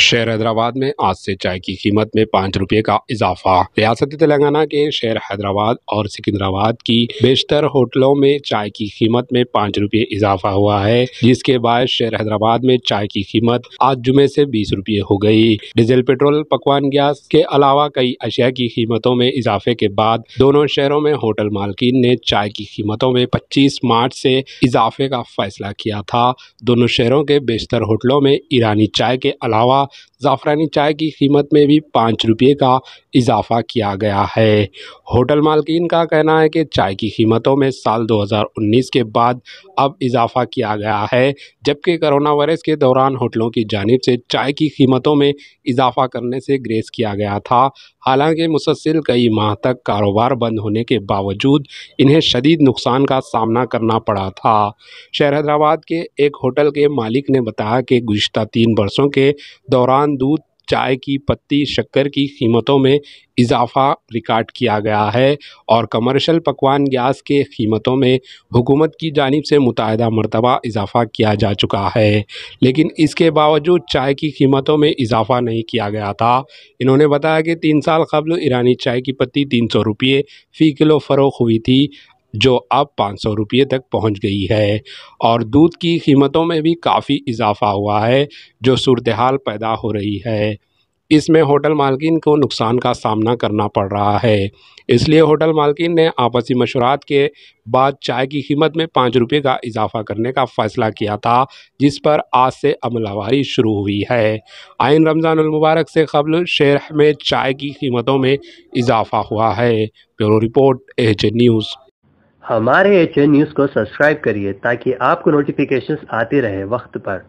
शहर हैदराबाद में आज से चाय की कीमत में पाँच रुपये का इजाफा रियासत तेलंगाना के शहर हैदराबाद और सिकंदराबाद की बेशतर होटलों में चाय की कीमत में पाँच रुपये इजाफा हुआ है जिसके बाद शहर हैदराबाद में चाय की कीमत आज जुमे से बीस रुपये हो गई डीजल पेट्रोल पकवान गैस के अलावा कई अशिया की कीमतों में इजाफे के बाद दोनों शहरों में होटल मालकिन ने चाय की कीमतों में पच्चीस मार्च से इजाफे का फैसला किया था दोनों शहरों के बेशतर होटलों में ईरानी चाय के अलावा जाफरानी चाय की कीमत में भी पाँच रुपये का इजाफा किया गया है होटल मालकिन का कहना है कि चाय की कीमतों में साल 2019 के बाद अब इजाफा किया गया है जबकि करोना वायरस के दौरान होटलों की जानब से चाय की कीमतों में इजाफा करने से ग्रेस किया गया था हालांकि मुसलसिल कई माह तक कारोबार बंद होने के बावजूद इन्हें शदीद नुकसान का सामना करना पड़ा था शहर हैदराबाद के एक होटल के मालिक ने बताया कि गुज्त तीन बरसों के दौरान दूध चाय की पत्ती शक्कर की कीमतों में इजाफा रिकॉर्ड किया गया है और कमर्शल पकवान गैस के कीमतों में हुकूमत की जानब से मुतहदा मरतबा इजाफा किया जा चुका है लेकिन इसके बावजूद चाय की कीमतों में इजाफा नहीं किया गया था इन्होंने बताया कि तीन साल कबल ईरानी चाय की पत्ती तीन सौ रुपये फ़ी किलो फ़रोख हुई थी जो अब पाँच सौ रुपये तक पहुंच गई है और दूध की कीमतों में भी काफ़ी इजाफा हुआ है जो सूरत हाल पैदा हो रही है इसमें होटल मालकिन को नुकसान का सामना करना पड़ रहा है इसलिए होटल मालकिन ने आपसी मशवरात के बाद चाय की कीमत में पाँच रुपये का इजाफा करने का फ़ैसला किया था जिस पर आज से अमलावारी शुरू हुई है आइन रमज़ानमबारक से कबल शहर में चाय की कीमतों में इजाफा हुआ है ब्यूरो रिपोर्ट एच न्यूज़ हमारे एच न्यूज़ को सब्सक्राइब करिए ताकि आपको नोटिफिकेशंस आते रहे वक्त पर